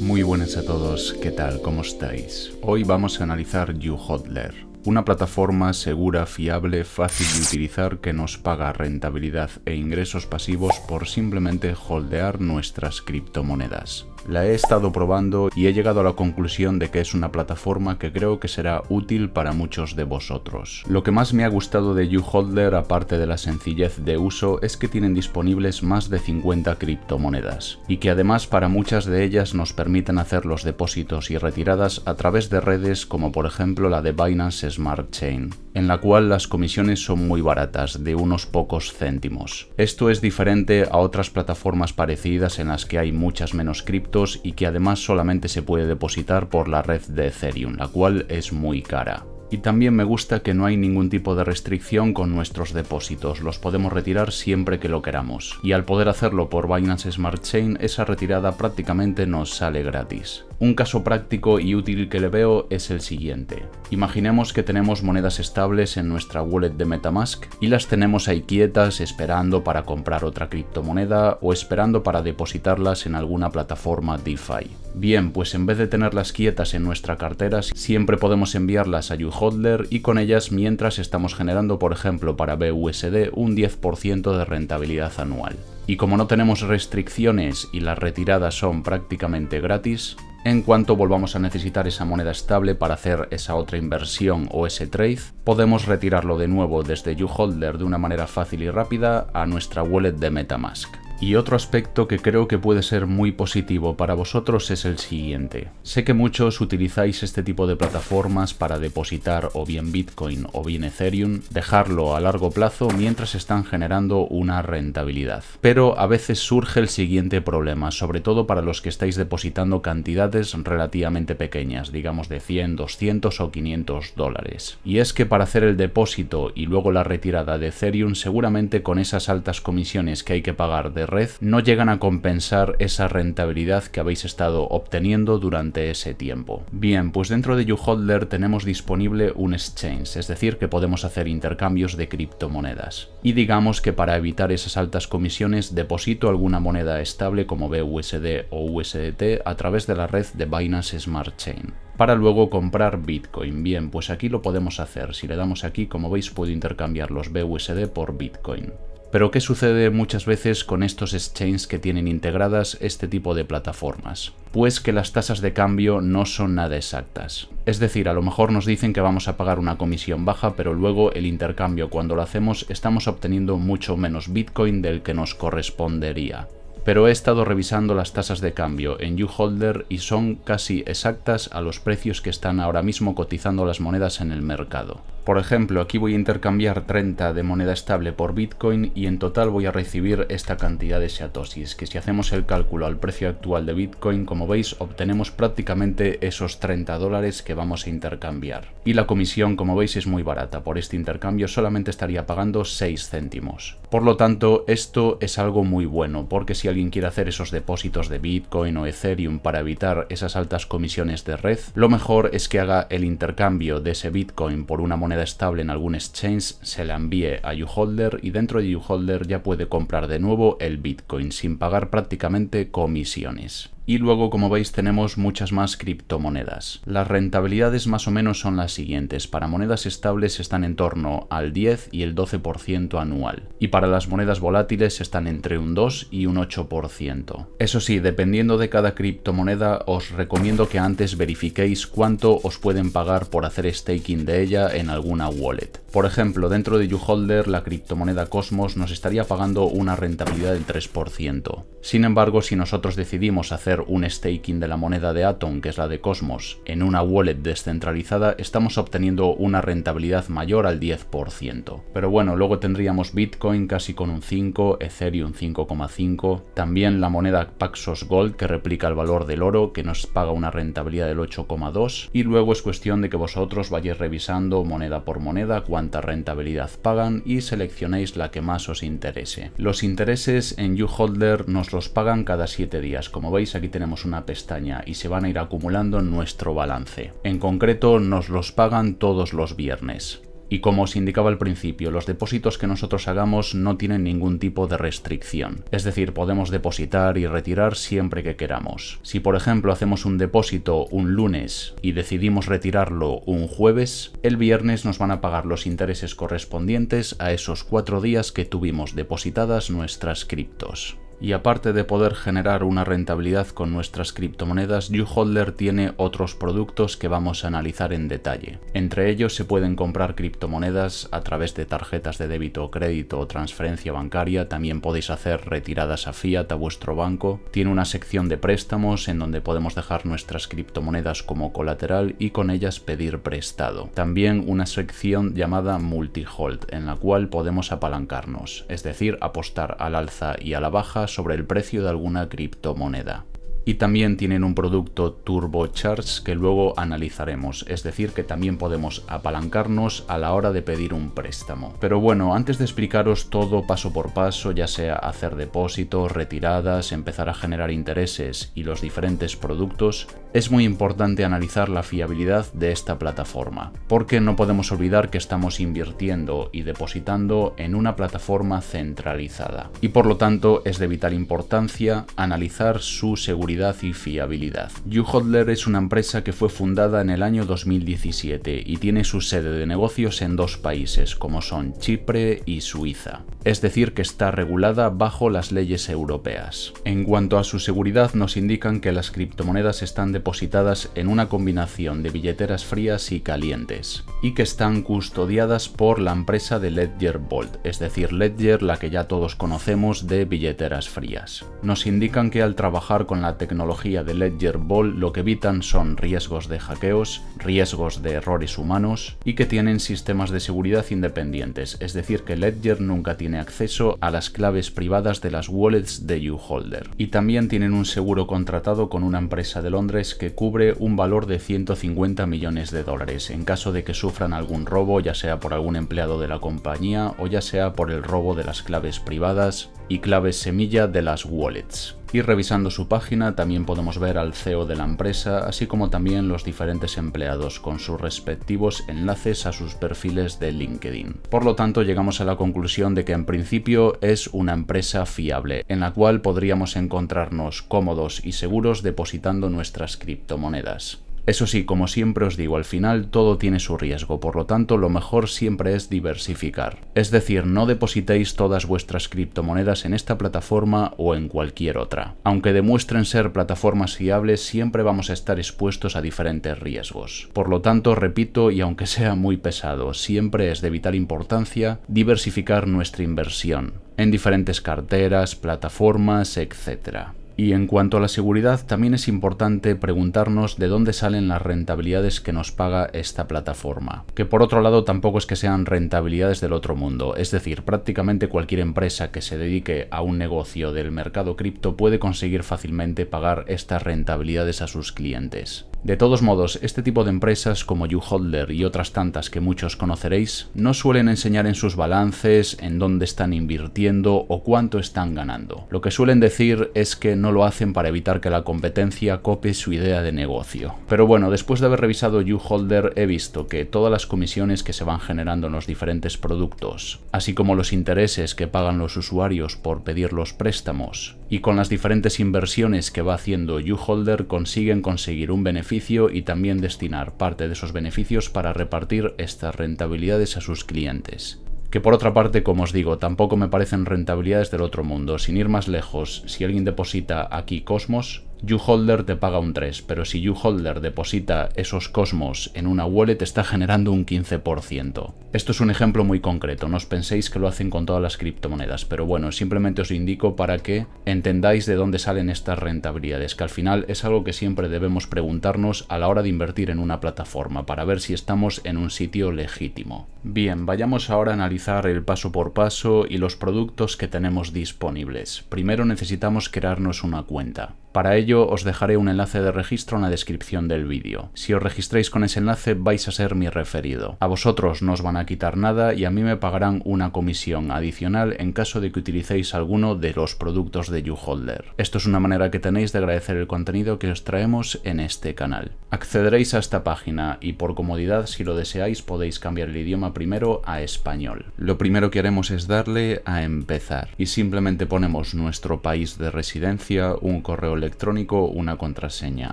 Muy buenas a todos, ¿qué tal? ¿Cómo estáis? Hoy vamos a analizar YouHodler, una plataforma segura, fiable, fácil de utilizar que nos paga rentabilidad e ingresos pasivos por simplemente holdear nuestras criptomonedas. La he estado probando y he llegado a la conclusión de que es una plataforma que creo que será útil para muchos de vosotros. Lo que más me ha gustado de YouHodler aparte de la sencillez de uso, es que tienen disponibles más de 50 criptomonedas, y que además para muchas de ellas nos permiten hacer los depósitos y retiradas a través de redes como por ejemplo la de Binance Smart Chain en la cual las comisiones son muy baratas, de unos pocos céntimos. Esto es diferente a otras plataformas parecidas en las que hay muchas menos criptos y que además solamente se puede depositar por la red de Ethereum, la cual es muy cara. Y también me gusta que no hay ningún tipo de restricción con nuestros depósitos, los podemos retirar siempre que lo queramos. Y al poder hacerlo por Binance Smart Chain, esa retirada prácticamente nos sale gratis. Un caso práctico y útil que le veo es el siguiente. Imaginemos que tenemos monedas estables en nuestra wallet de Metamask y las tenemos ahí quietas esperando para comprar otra criptomoneda o esperando para depositarlas en alguna plataforma DeFi. Bien, pues en vez de tenerlas quietas en nuestra cartera, siempre podemos enviarlas a YouHodler y con ellas mientras estamos generando, por ejemplo, para BUSD un 10% de rentabilidad anual. Y como no tenemos restricciones y las retiradas son prácticamente gratis, en cuanto volvamos a necesitar esa moneda estable para hacer esa otra inversión o ese trade, podemos retirarlo de nuevo desde YouHolder de una manera fácil y rápida a nuestra wallet de Metamask. Y otro aspecto que creo que puede ser muy positivo para vosotros es el siguiente. Sé que muchos utilizáis este tipo de plataformas para depositar o bien Bitcoin o bien Ethereum, dejarlo a largo plazo mientras están generando una rentabilidad. Pero a veces surge el siguiente problema, sobre todo para los que estáis depositando cantidades relativamente pequeñas, digamos de 100, 200 o 500 dólares. Y es que para hacer el depósito y luego la retirada de Ethereum seguramente con esas altas comisiones que hay que pagar de red no llegan a compensar esa rentabilidad que habéis estado obteniendo durante ese tiempo. Bien, pues dentro de YouHodler tenemos disponible un exchange, es decir, que podemos hacer intercambios de criptomonedas. Y digamos que para evitar esas altas comisiones deposito alguna moneda estable como BUSD o USDT a través de la red de Binance Smart Chain para luego comprar Bitcoin. Bien, pues aquí lo podemos hacer. Si le damos aquí, como veis, puedo intercambiar los BUSD por Bitcoin. Pero ¿qué sucede muchas veces con estos exchanges que tienen integradas este tipo de plataformas? Pues que las tasas de cambio no son nada exactas. Es decir, a lo mejor nos dicen que vamos a pagar una comisión baja, pero luego el intercambio cuando lo hacemos estamos obteniendo mucho menos Bitcoin del que nos correspondería. Pero he estado revisando las tasas de cambio en YouHolder y son casi exactas a los precios que están ahora mismo cotizando las monedas en el mercado. Por ejemplo, aquí voy a intercambiar 30 de moneda estable por Bitcoin y en total voy a recibir esta cantidad de seatosis. que si hacemos el cálculo al precio actual de Bitcoin, como veis, obtenemos prácticamente esos 30 dólares que vamos a intercambiar. Y la comisión, como veis, es muy barata. Por este intercambio solamente estaría pagando 6 céntimos. Por lo tanto, esto es algo muy bueno, porque si alguien quiere hacer esos depósitos de Bitcoin o Ethereum para evitar esas altas comisiones de red, lo mejor es que haga el intercambio de ese Bitcoin por una moneda estable en algún exchange se la envíe a U-Holder y dentro de U-Holder ya puede comprar de nuevo el Bitcoin sin pagar prácticamente comisiones. Y luego, como veis, tenemos muchas más criptomonedas. Las rentabilidades más o menos son las siguientes. Para monedas estables están en torno al 10 y el 12% anual. Y para las monedas volátiles están entre un 2 y un 8%. Eso sí, dependiendo de cada criptomoneda, os recomiendo que antes verifiquéis cuánto os pueden pagar por hacer staking de ella en alguna wallet. Por ejemplo, dentro de YouHolder, la criptomoneda Cosmos nos estaría pagando una rentabilidad del 3%. Sin embargo, si nosotros decidimos hacer un staking de la moneda de Atom, que es la de Cosmos, en una wallet descentralizada, estamos obteniendo una rentabilidad mayor al 10%. Pero bueno, luego tendríamos Bitcoin casi con un 5, Ethereum 5,5, también la moneda Paxos Gold, que replica el valor del oro, que nos paga una rentabilidad del 8,2, y luego es cuestión de que vosotros vayáis revisando moneda por moneda cuánta rentabilidad pagan y seleccionéis la que más os interese. Los intereses en YouHolder nos los pagan cada 7 días, como veis aquí tenemos una pestaña y se van a ir acumulando en nuestro balance. En concreto nos los pagan todos los viernes. Y como os indicaba al principio, los depósitos que nosotros hagamos no tienen ningún tipo de restricción. Es decir, podemos depositar y retirar siempre que queramos. Si por ejemplo hacemos un depósito un lunes y decidimos retirarlo un jueves, el viernes nos van a pagar los intereses correspondientes a esos cuatro días que tuvimos depositadas nuestras criptos. Y aparte de poder generar una rentabilidad con nuestras criptomonedas, YouHodler tiene otros productos que vamos a analizar en detalle. Entre ellos se pueden comprar criptomonedas a través de tarjetas de débito, o crédito o transferencia bancaria, también podéis hacer retiradas a fiat a vuestro banco. Tiene una sección de préstamos en donde podemos dejar nuestras criptomonedas como colateral y con ellas pedir prestado. También una sección llamada multihold en la cual podemos apalancarnos, es decir, apostar al alza y a la baja sobre el precio de alguna criptomoneda y también tienen un producto turbocharge que luego analizaremos, es decir, que también podemos apalancarnos a la hora de pedir un préstamo. Pero bueno, antes de explicaros todo paso por paso, ya sea hacer depósitos, retiradas, empezar a generar intereses y los diferentes productos, es muy importante analizar la fiabilidad de esta plataforma, porque no podemos olvidar que estamos invirtiendo y depositando en una plataforma centralizada, y por lo tanto es de vital importancia analizar su seguridad y fiabilidad. YouHodler es una empresa que fue fundada en el año 2017 y tiene su sede de negocios en dos países, como son Chipre y Suiza. Es decir, que está regulada bajo las leyes europeas. En cuanto a su seguridad, nos indican que las criptomonedas están depositadas en una combinación de billeteras frías y calientes, y que están custodiadas por la empresa de Ledger Bolt, es decir, Ledger la que ya todos conocemos de billeteras frías. Nos indican que al trabajar con la tecnología de Ledger Ball lo que evitan son riesgos de hackeos, riesgos de errores humanos y que tienen sistemas de seguridad independientes, es decir que Ledger nunca tiene acceso a las claves privadas de las wallets de holder Y también tienen un seguro contratado con una empresa de Londres que cubre un valor de 150 millones de dólares en caso de que sufran algún robo, ya sea por algún empleado de la compañía o ya sea por el robo de las claves privadas y claves semilla de las wallets. Y revisando su página también podemos ver al CEO de la empresa, así como también los diferentes empleados con sus respectivos enlaces a sus perfiles de LinkedIn. Por lo tanto, llegamos a la conclusión de que en principio es una empresa fiable, en la cual podríamos encontrarnos cómodos y seguros depositando nuestras criptomonedas. Eso sí, como siempre os digo, al final todo tiene su riesgo, por lo tanto lo mejor siempre es diversificar. Es decir, no depositéis todas vuestras criptomonedas en esta plataforma o en cualquier otra. Aunque demuestren ser plataformas fiables, siempre vamos a estar expuestos a diferentes riesgos. Por lo tanto, repito, y aunque sea muy pesado, siempre es de vital importancia diversificar nuestra inversión en diferentes carteras, plataformas, etc. Y en cuanto a la seguridad, también es importante preguntarnos de dónde salen las rentabilidades que nos paga esta plataforma. Que por otro lado tampoco es que sean rentabilidades del otro mundo, es decir, prácticamente cualquier empresa que se dedique a un negocio del mercado cripto puede conseguir fácilmente pagar estas rentabilidades a sus clientes. De todos modos, este tipo de empresas como YouHolder y otras tantas que muchos conoceréis, no suelen enseñar en sus balances en dónde están invirtiendo o cuánto están ganando. Lo que suelen decir es que no lo hacen para evitar que la competencia copie su idea de negocio. Pero bueno, después de haber revisado YouHolder he visto que todas las comisiones que se van generando en los diferentes productos, así como los intereses que pagan los usuarios por pedir los préstamos, y con las diferentes inversiones que va haciendo YouHolder consiguen conseguir un beneficio y también destinar parte de esos beneficios para repartir estas rentabilidades a sus clientes. Que por otra parte, como os digo, tampoco me parecen rentabilidades del otro mundo. Sin ir más lejos, si alguien deposita aquí Cosmos, YouHolder te paga un 3, pero si YouHolder deposita esos cosmos en una wallet está generando un 15%. Esto es un ejemplo muy concreto, no os penséis que lo hacen con todas las criptomonedas, pero bueno, simplemente os indico para que entendáis de dónde salen estas rentabilidades, que al final es algo que siempre debemos preguntarnos a la hora de invertir en una plataforma, para ver si estamos en un sitio legítimo. Bien, vayamos ahora a analizar el paso por paso y los productos que tenemos disponibles. Primero necesitamos crearnos una cuenta. Para ello os dejaré un enlace de registro en la descripción del vídeo. Si os registráis con ese enlace vais a ser mi referido. A vosotros no os van a quitar nada y a mí me pagarán una comisión adicional en caso de que utilicéis alguno de los productos de YouHolder. Esto es una manera que tenéis de agradecer el contenido que os traemos en este canal. Accederéis a esta página y por comodidad si lo deseáis podéis cambiar el idioma primero a español. Lo primero que haremos es darle a empezar y simplemente ponemos nuestro país de residencia, un correo electrónico electrónico una contraseña,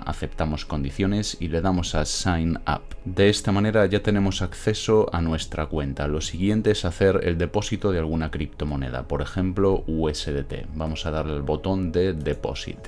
aceptamos condiciones y le damos a Sign Up. De esta manera ya tenemos acceso a nuestra cuenta. Lo siguiente es hacer el depósito de alguna criptomoneda, por ejemplo USDT. Vamos a darle al botón de Deposit.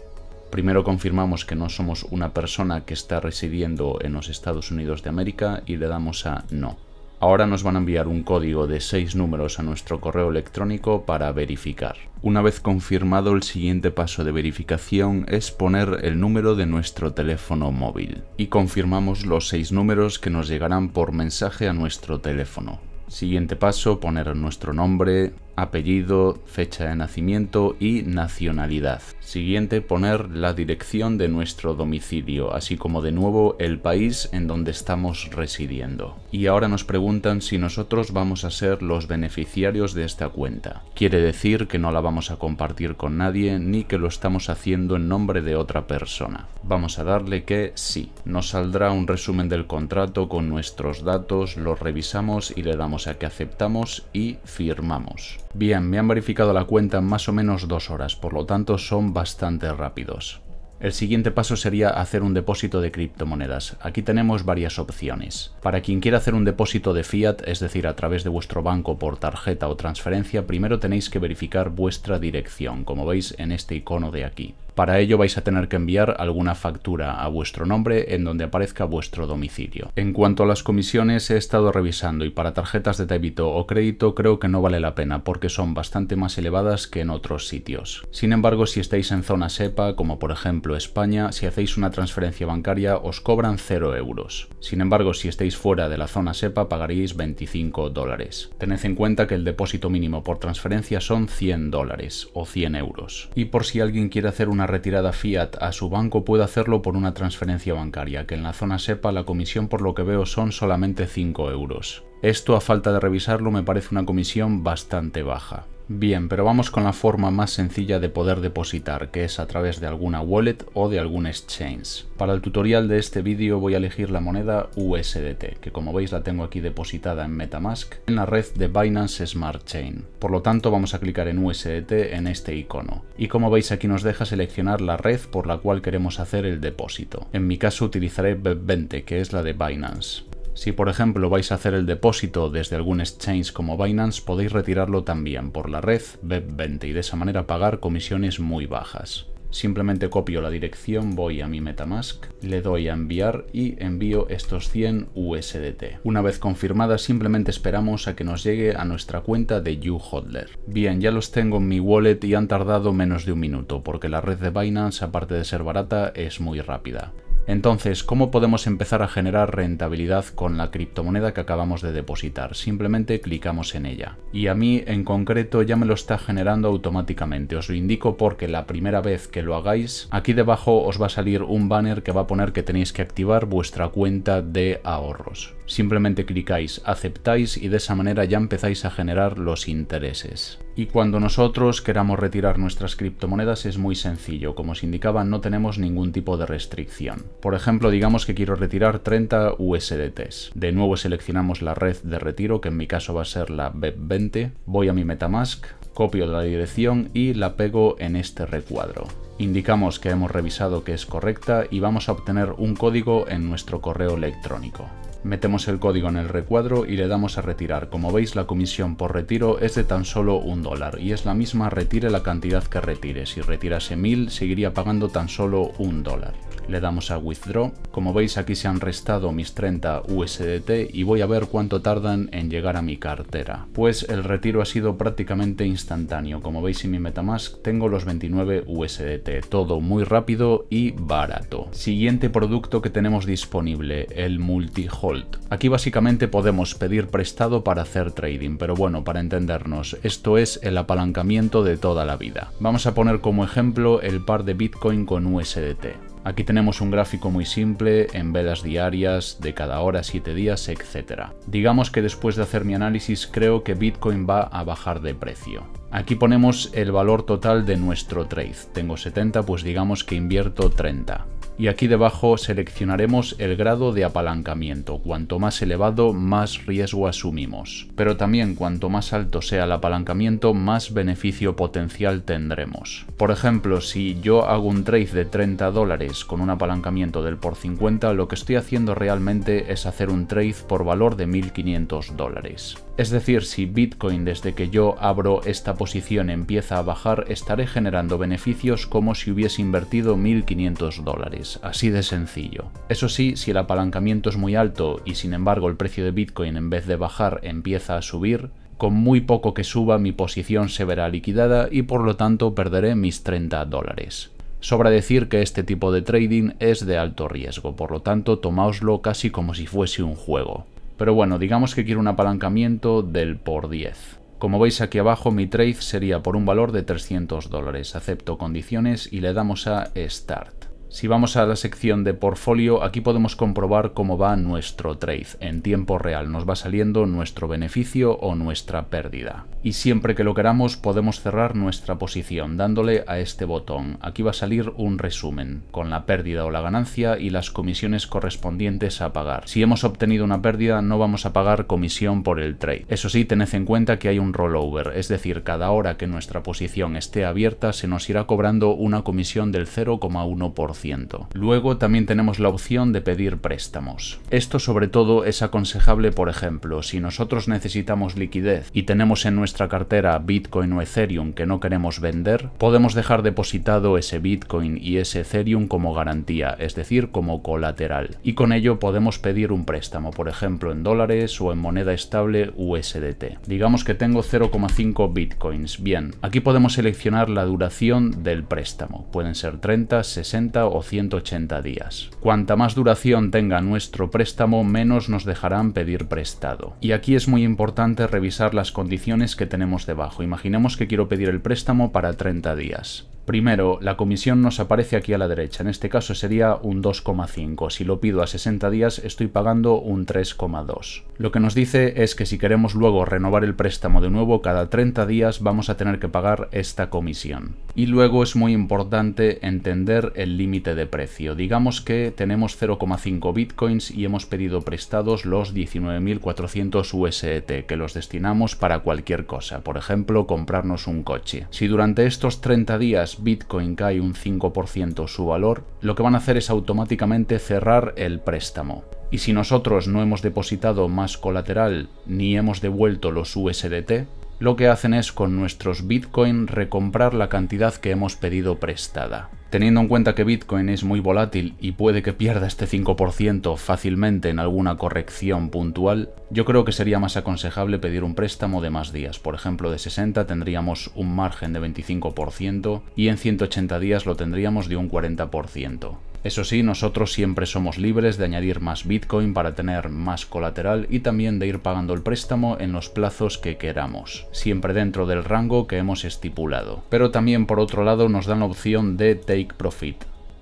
Primero confirmamos que no somos una persona que está residiendo en los Estados Unidos de América y le damos a No. Ahora nos van a enviar un código de 6 números a nuestro correo electrónico para verificar. Una vez confirmado el siguiente paso de verificación es poner el número de nuestro teléfono móvil y confirmamos los 6 números que nos llegarán por mensaje a nuestro teléfono. Siguiente paso, poner nuestro nombre, apellido, fecha de nacimiento y nacionalidad. Siguiente, poner la dirección de nuestro domicilio, así como de nuevo el país en donde estamos residiendo. Y ahora nos preguntan si nosotros vamos a ser los beneficiarios de esta cuenta. Quiere decir que no la vamos a compartir con nadie ni que lo estamos haciendo en nombre de otra persona. Vamos a darle que sí. Nos saldrá un resumen del contrato con nuestros datos, lo revisamos y le damos a que aceptamos y firmamos. Bien, me han verificado la cuenta en más o menos dos horas, por lo tanto son bastante rápidos. El siguiente paso sería hacer un depósito de criptomonedas. Aquí tenemos varias opciones. Para quien quiera hacer un depósito de fiat, es decir, a través de vuestro banco por tarjeta o transferencia, primero tenéis que verificar vuestra dirección, como veis en este icono de aquí. Para ello vais a tener que enviar alguna factura a vuestro nombre en donde aparezca vuestro domicilio. En cuanto a las comisiones he estado revisando y para tarjetas de débito o crédito creo que no vale la pena porque son bastante más elevadas que en otros sitios. Sin embargo, si estáis en zona SEPA, como por ejemplo España, si hacéis una transferencia bancaria os cobran 0 euros. Sin embargo, si estáis fuera de la zona SEPA pagaréis 25 dólares. Tened en cuenta que el depósito mínimo por transferencia son 100 dólares o 100 euros. Y por si alguien quiere hacer una retirada fiat a su banco puede hacerlo por una transferencia bancaria, que en la zona SEPA la comisión por lo que veo son solamente 5 euros. Esto a falta de revisarlo me parece una comisión bastante baja. Bien, pero vamos con la forma más sencilla de poder depositar, que es a través de alguna wallet o de algún exchange. Para el tutorial de este vídeo voy a elegir la moneda USDT, que como veis la tengo aquí depositada en Metamask, en la red de Binance Smart Chain. Por lo tanto vamos a clicar en USDT en este icono. Y como veis aquí nos deja seleccionar la red por la cual queremos hacer el depósito. En mi caso utilizaré BEP20, que es la de Binance. Si por ejemplo vais a hacer el depósito desde algún exchange como Binance, podéis retirarlo también por la red web 20 y de esa manera pagar comisiones muy bajas. Simplemente copio la dirección, voy a mi Metamask, le doy a enviar y envío estos 100 USDT. Una vez confirmada, simplemente esperamos a que nos llegue a nuestra cuenta de YouHodler. Bien, ya los tengo en mi wallet y han tardado menos de un minuto, porque la red de Binance, aparte de ser barata, es muy rápida. Entonces, ¿cómo podemos empezar a generar rentabilidad con la criptomoneda que acabamos de depositar? Simplemente clicamos en ella. Y a mí en concreto ya me lo está generando automáticamente. Os lo indico porque la primera vez que lo hagáis, aquí debajo os va a salir un banner que va a poner que tenéis que activar vuestra cuenta de ahorros. Simplemente clicáis, aceptáis y de esa manera ya empezáis a generar los intereses. Y cuando nosotros queramos retirar nuestras criptomonedas es muy sencillo, como os indicaba no tenemos ningún tipo de restricción. Por ejemplo, digamos que quiero retirar 30 USDTs. De nuevo seleccionamos la red de retiro, que en mi caso va a ser la BEP20. Voy a mi Metamask, copio la dirección y la pego en este recuadro. Indicamos que hemos revisado que es correcta y vamos a obtener un código en nuestro correo electrónico. Metemos el código en el recuadro y le damos a retirar. Como veis la comisión por retiro es de tan solo un dólar y es la misma retire la cantidad que retire. Si retirase 1000 seguiría pagando tan solo un dólar. Le damos a withdraw. Como veis aquí se han restado mis 30 USDT y voy a ver cuánto tardan en llegar a mi cartera. Pues el retiro ha sido prácticamente instantáneo instantáneo. Como veis en mi Metamask tengo los 29 USDT, todo muy rápido y barato. Siguiente producto que tenemos disponible, el multi-hold. Aquí básicamente podemos pedir prestado para hacer trading, pero bueno, para entendernos, esto es el apalancamiento de toda la vida. Vamos a poner como ejemplo el par de Bitcoin con USDT. Aquí tenemos un gráfico muy simple, en velas diarias, de cada hora, 7 días, etc. Digamos que después de hacer mi análisis creo que Bitcoin va a bajar de precio. Aquí ponemos el valor total de nuestro trade. Tengo 70, pues digamos que invierto 30 y aquí debajo seleccionaremos el grado de apalancamiento. Cuanto más elevado, más riesgo asumimos. Pero también cuanto más alto sea el apalancamiento, más beneficio potencial tendremos. Por ejemplo, si yo hago un trade de 30 dólares con un apalancamiento del por 50, lo que estoy haciendo realmente es hacer un trade por valor de 1500 dólares. Es decir, si Bitcoin desde que yo abro esta posición empieza a bajar, estaré generando beneficios como si hubiese invertido 1500 dólares así de sencillo. Eso sí, si el apalancamiento es muy alto y sin embargo el precio de Bitcoin en vez de bajar empieza a subir, con muy poco que suba mi posición se verá liquidada y por lo tanto perderé mis 30 dólares. Sobra decir que este tipo de trading es de alto riesgo, por lo tanto tomáoslo casi como si fuese un juego. Pero bueno, digamos que quiero un apalancamiento del por 10. Como veis aquí abajo mi trade sería por un valor de 300 dólares, acepto condiciones y le damos a Start. Si vamos a la sección de portfolio, aquí podemos comprobar cómo va nuestro trade en tiempo real. Nos va saliendo nuestro beneficio o nuestra pérdida y siempre que lo queramos podemos cerrar nuestra posición dándole a este botón. Aquí va a salir un resumen con la pérdida o la ganancia y las comisiones correspondientes a pagar. Si hemos obtenido una pérdida no vamos a pagar comisión por el trade. Eso sí, tened en cuenta que hay un rollover, es decir, cada hora que nuestra posición esté abierta se nos irá cobrando una comisión del 0,1%. Luego también tenemos la opción de pedir préstamos. Esto sobre todo es aconsejable, por ejemplo, si nosotros necesitamos liquidez y tenemos en nuestra cartera Bitcoin o Ethereum que no queremos vender, podemos dejar depositado ese Bitcoin y ese Ethereum como garantía, es decir, como colateral. Y con ello podemos pedir un préstamo, por ejemplo en dólares o en moneda estable USDT. Digamos que tengo 0,5 Bitcoins. Bien, aquí podemos seleccionar la duración del préstamo. Pueden ser 30, 60 o 180 días. Cuanta más duración tenga nuestro préstamo, menos nos dejarán pedir prestado. Y aquí es muy importante revisar las condiciones que tenemos debajo. Imaginemos que quiero pedir el préstamo para 30 días. Primero, la comisión nos aparece aquí a la derecha, en este caso sería un 2,5. Si lo pido a 60 días estoy pagando un 3,2. Lo que nos dice es que si queremos luego renovar el préstamo de nuevo cada 30 días vamos a tener que pagar esta comisión. Y luego es muy importante entender el límite de precio. Digamos que tenemos 0,5 bitcoins y hemos pedido prestados los 19.400 UST e que los destinamos para cualquier cosa, por ejemplo comprarnos un coche. Si durante estos 30 días Bitcoin cae un 5% su valor, lo que van a hacer es automáticamente cerrar el préstamo. Y si nosotros no hemos depositado más colateral ni hemos devuelto los USDT, lo que hacen es con nuestros Bitcoin recomprar la cantidad que hemos pedido prestada. Teniendo en cuenta que Bitcoin es muy volátil y puede que pierda este 5% fácilmente en alguna corrección puntual, yo creo que sería más aconsejable pedir un préstamo de más días. Por ejemplo, de 60 tendríamos un margen de 25% y en 180 días lo tendríamos de un 40%. Eso sí, nosotros siempre somos libres de añadir más Bitcoin para tener más colateral y también de ir pagando el préstamo en los plazos que queramos, siempre dentro del rango que hemos estipulado. Pero también por otro lado nos dan la opción de Take Profit,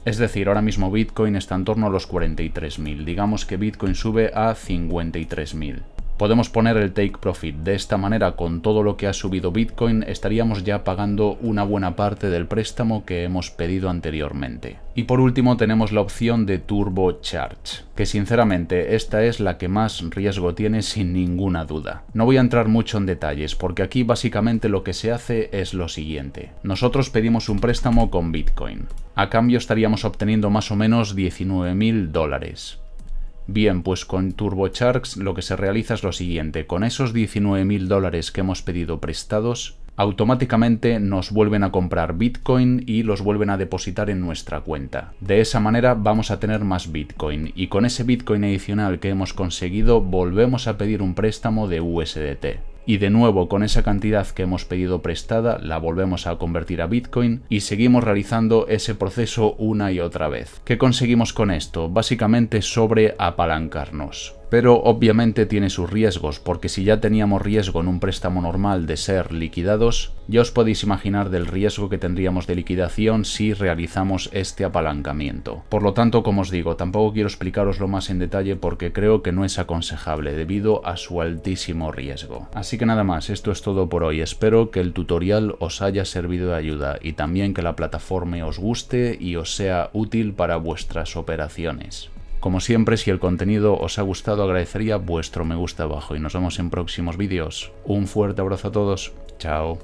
es decir, ahora mismo Bitcoin está en torno a los 43.000. Digamos que Bitcoin sube a 53.000. Podemos poner el take profit. De esta manera, con todo lo que ha subido Bitcoin, estaríamos ya pagando una buena parte del préstamo que hemos pedido anteriormente. Y por último tenemos la opción de Turbo Charge, que sinceramente esta es la que más riesgo tiene sin ninguna duda. No voy a entrar mucho en detalles porque aquí básicamente lo que se hace es lo siguiente. Nosotros pedimos un préstamo con Bitcoin. A cambio estaríamos obteniendo más o menos 19.000 dólares. Bien, pues con TurboCharks lo que se realiza es lo siguiente. Con esos 19.000 dólares que hemos pedido prestados, automáticamente nos vuelven a comprar Bitcoin y los vuelven a depositar en nuestra cuenta. De esa manera vamos a tener más Bitcoin y con ese Bitcoin adicional que hemos conseguido volvemos a pedir un préstamo de USDT y de nuevo con esa cantidad que hemos pedido prestada la volvemos a convertir a Bitcoin y seguimos realizando ese proceso una y otra vez. ¿Qué conseguimos con esto? Básicamente sobre apalancarnos. Pero obviamente tiene sus riesgos, porque si ya teníamos riesgo en un préstamo normal de ser liquidados, ya os podéis imaginar del riesgo que tendríamos de liquidación si realizamos este apalancamiento. Por lo tanto, como os digo, tampoco quiero explicaroslo más en detalle porque creo que no es aconsejable debido a su altísimo riesgo. Así que nada más, esto es todo por hoy. Espero que el tutorial os haya servido de ayuda y también que la plataforma os guste y os sea útil para vuestras operaciones. Como siempre, si el contenido os ha gustado, agradecería vuestro me gusta abajo y nos vemos en próximos vídeos. Un fuerte abrazo a todos. Chao.